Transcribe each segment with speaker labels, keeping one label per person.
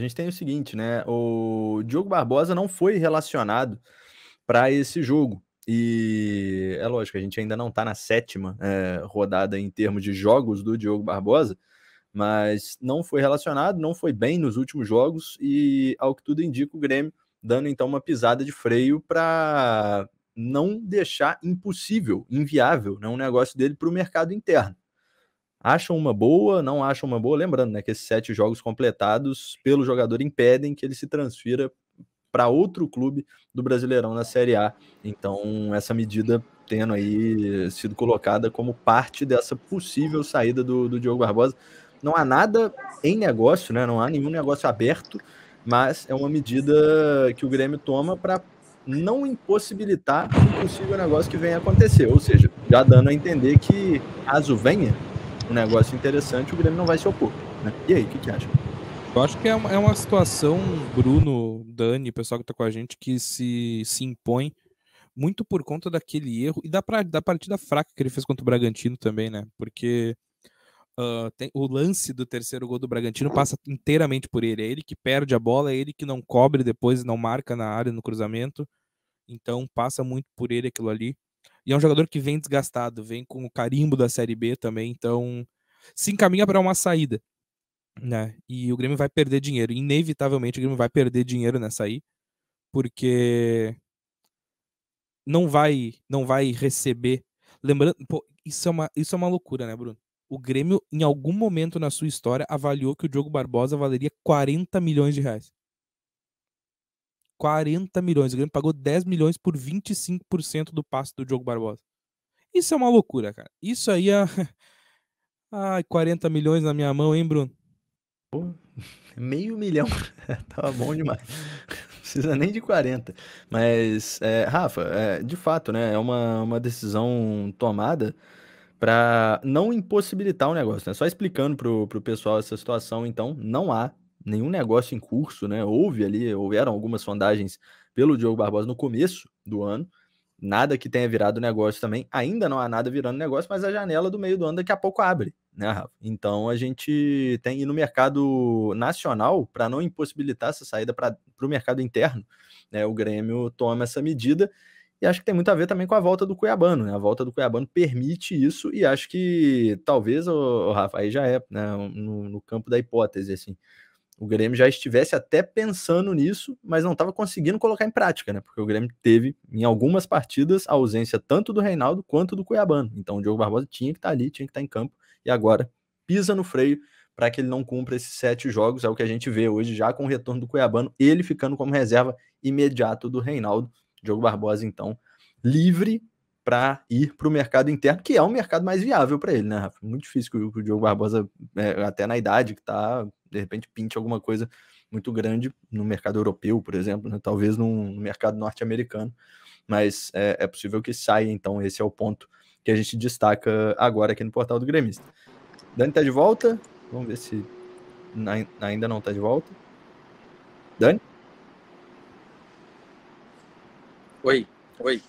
Speaker 1: A gente tem o seguinte, né? O Diogo Barbosa não foi relacionado para esse jogo. E é lógico, a gente ainda não está na sétima é, rodada em termos de jogos do Diogo Barbosa, mas não foi relacionado, não foi bem nos últimos jogos e, ao que tudo indica, o Grêmio dando então uma pisada de freio para não deixar impossível, inviável, né, um negócio dele para o mercado interno acham uma boa, não acham uma boa. Lembrando, né, que esses sete jogos completados pelo jogador impedem que ele se transfira para outro clube do Brasileirão na Série A. Então, essa medida tendo aí sido colocada como parte dessa possível saída do, do Diogo Barbosa. Não há nada em negócio, né? Não há nenhum negócio aberto, mas é uma medida que o Grêmio toma para não impossibilitar o possível negócio que venha acontecer. Ou seja, já dando a entender que, caso venha, um negócio interessante, o Grêmio não vai se opor. Né? E aí, o que, que acha? Eu acho que é uma, é uma situação, Bruno,
Speaker 2: Dani, pessoal que está com a gente, que se, se impõe muito por conta daquele erro e da, pra, da partida fraca que ele fez contra o Bragantino também, né? Porque uh, tem, o lance do terceiro gol do Bragantino passa inteiramente por ele. É ele que perde a bola, é ele que não cobre depois, não marca na área, no cruzamento. Então passa muito por ele aquilo ali. E é um jogador que vem desgastado, vem com o carimbo da Série B também, então se encaminha para uma saída. Né? E o Grêmio vai perder dinheiro. Inevitavelmente o Grêmio vai perder dinheiro nessa aí, porque não vai não vai receber. Lembrando, pô, isso é uma isso é uma loucura, né, Bruno? O Grêmio em algum momento na sua história avaliou que o Diogo Barbosa valeria 40 milhões de reais. 40 milhões. O Grêmio pagou 10 milhões por 25% do passe do Diogo Barbosa. Isso é uma loucura, cara. Isso aí é. Ai, 40 milhões na minha mão, hein, Bruno? Pô, meio milhão.
Speaker 1: Tava bom demais. Não precisa nem de 40. Mas, é, Rafa, é, de fato, né? É uma, uma decisão tomada para não impossibilitar o negócio, né? Só explicando pro, pro pessoal essa situação, então, não há nenhum negócio em curso, né? Houve ali, houveram algumas sondagens pelo Diogo Barbosa no começo do ano. Nada que tenha virado negócio também. Ainda não há nada virando negócio, mas a janela do meio do ano daqui a pouco abre, né, Rafa? Então a gente tem e no mercado nacional, para não impossibilitar essa saída para o mercado interno, né? O Grêmio toma essa medida. E acho que tem muito a ver também com a volta do Cuiabano, né? A volta do Cuiabano permite isso, e acho que talvez, o Rafa, aí já é, né? No, no campo da hipótese, assim o Grêmio já estivesse até pensando nisso, mas não estava conseguindo colocar em prática, né? Porque o Grêmio teve, em algumas partidas, a ausência tanto do Reinaldo quanto do Cuiabano. Então o Diogo Barbosa tinha que estar tá ali, tinha que estar tá em campo, e agora pisa no freio para que ele não cumpra esses sete jogos. É o que a gente vê hoje, já com o retorno do Cuiabano, ele ficando como reserva imediato do Reinaldo. Diogo Barbosa, então, livre para ir para o mercado interno, que é um mercado mais viável para ele, né, Rafa? Muito difícil que o, Diogo Barbosa, é, até na idade que está, de repente pinte alguma coisa muito grande no mercado europeu, por exemplo, né? talvez no mercado norte-americano, mas é, é, possível que saia, então esse é o ponto que a gente destaca agora aqui no portal do Gremista. Dani está de volta, vamos ver se ainda não está de volta. Dani? Oi, oi.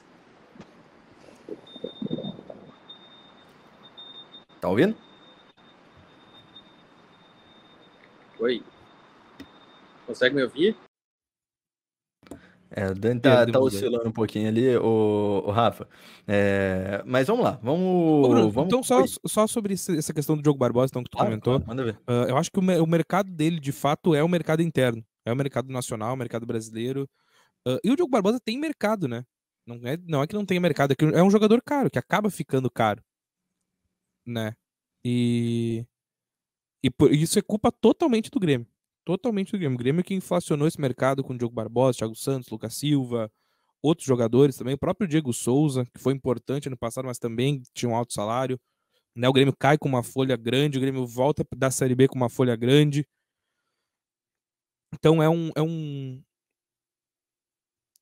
Speaker 1: Tá ouvindo? Oi. Consegue me ouvir? É, o Dani tá, tá, oscilando um pouquinho ali, o, o Rafa. É, mas vamos lá, vamos. Bruno, vamos... Então, só, só sobre essa
Speaker 2: questão do Diogo Barbosa, então, que
Speaker 1: tu claro, comentou. Claro, manda
Speaker 2: ver. Uh, eu acho que o, o, mercado dele, de fato, é o mercado interno. É o mercado nacional, o mercado brasileiro. Uh, e o Diogo Barbosa tem mercado, né? Não é, não é que não tenha mercado, é, que é um jogador caro, que acaba ficando caro né? E e por, isso é culpa totalmente do Grêmio. Totalmente do Grêmio. O Grêmio que inflacionou esse mercado com o Diogo Barbosa, Thiago Santos, Lucas Silva, outros jogadores também. O próprio Diego Souza, que foi importante ano passado, mas também tinha um alto salário. Né? O Grêmio cai com uma folha grande, o Grêmio volta da Série B com uma folha grande. Então é um. É um...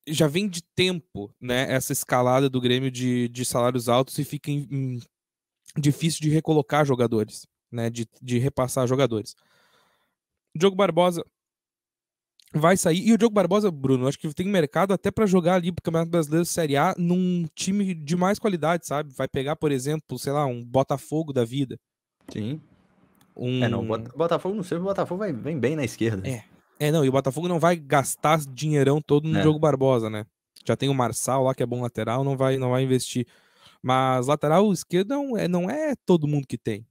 Speaker 2: Já vem de tempo né, essa escalada do Grêmio de, de salários altos e fica em, em difícil de recolocar jogadores, né? De, de repassar jogadores. Diogo Barbosa vai sair. E o Diogo Barbosa, Bruno, acho que tem mercado até para jogar ali pro Campeonato Brasileiro Série A num time de mais qualidade, sabe? Vai pegar, por exemplo, sei lá, um Botafogo da vida. Sim. Um... É, não, Botafogo não sei, o Botafogo vai, vem bem na esquerda. É. É, não, e o Botafogo não vai gastar dinheirão todo no é. Diogo Barbosa, né? Já tem o Marçal lá, que é bom lateral, não vai, não vai investir. Mas lateral esquerdo não é, é, não é todo mundo que tem.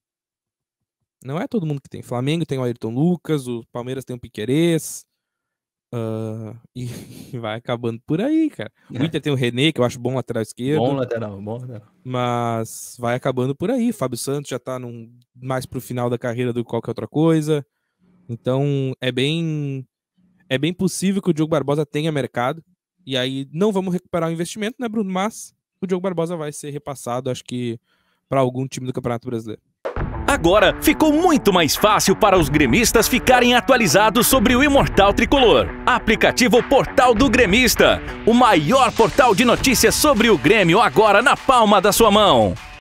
Speaker 2: Não é todo mundo que tem. Flamengo tem o Ayrton Lucas, o Palmeiras tem o Piquerez. Uh, e vai acabando por aí, cara. O Inter tem o René, que eu acho bom lateral esquerdo. Bom lateral, bom lateral. Mas vai acabando por aí. Fábio Santos já tá num, mais pro final da carreira do que qualquer outra coisa. Então é bem é bem possível que o Diogo Barbosa tenha mercado. E aí não vamos recuperar o investimento, né, Bruno? Mas o Diogo Barbosa vai ser repassado, acho que, para algum time do Campeonato Brasileiro. Agora ficou muito mais fácil para os gremistas ficarem atualizados sobre o Imortal Tricolor. Aplicativo Portal do Gremista, o maior portal de notícias sobre o Grêmio agora na palma da sua mão.